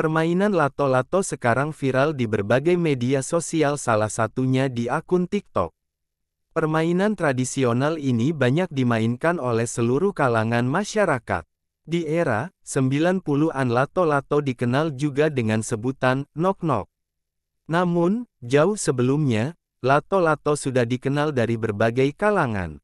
Permainan lato-lato sekarang viral di berbagai media sosial salah satunya di akun TikTok. Permainan tradisional ini banyak dimainkan oleh seluruh kalangan masyarakat. Di era 90-an lato-lato dikenal juga dengan sebutan nok-nok. Namun, jauh sebelumnya, lato-lato sudah dikenal dari berbagai kalangan.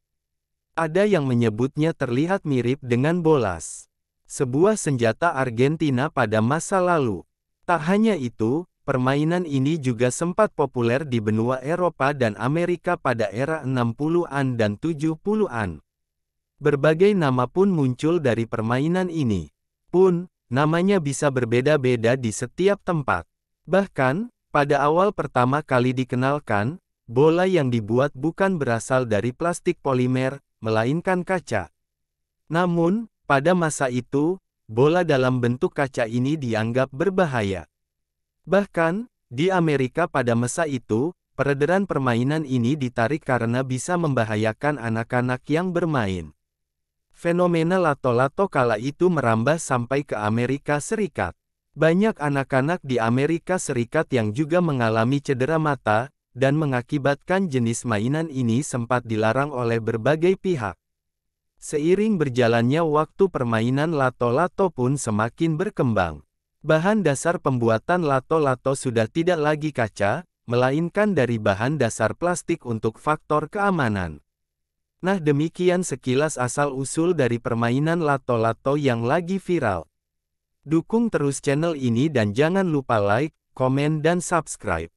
Ada yang menyebutnya terlihat mirip dengan bolas sebuah senjata Argentina pada masa lalu. Tak hanya itu, permainan ini juga sempat populer di benua Eropa dan Amerika pada era 60-an dan 70-an. Berbagai nama pun muncul dari permainan ini. Pun, namanya bisa berbeda-beda di setiap tempat. Bahkan, pada awal pertama kali dikenalkan, bola yang dibuat bukan berasal dari plastik polimer, melainkan kaca. Namun, pada masa itu, bola dalam bentuk kaca ini dianggap berbahaya. Bahkan, di Amerika pada masa itu, peredaran permainan ini ditarik karena bisa membahayakan anak-anak yang bermain. Fenomena lato-lato kala itu merambah sampai ke Amerika Serikat. Banyak anak-anak di Amerika Serikat yang juga mengalami cedera mata, dan mengakibatkan jenis mainan ini sempat dilarang oleh berbagai pihak. Seiring berjalannya waktu permainan lato-lato pun semakin berkembang. Bahan dasar pembuatan lato-lato sudah tidak lagi kaca, melainkan dari bahan dasar plastik untuk faktor keamanan. Nah demikian sekilas asal-usul dari permainan lato-lato yang lagi viral. Dukung terus channel ini dan jangan lupa like, komen dan subscribe.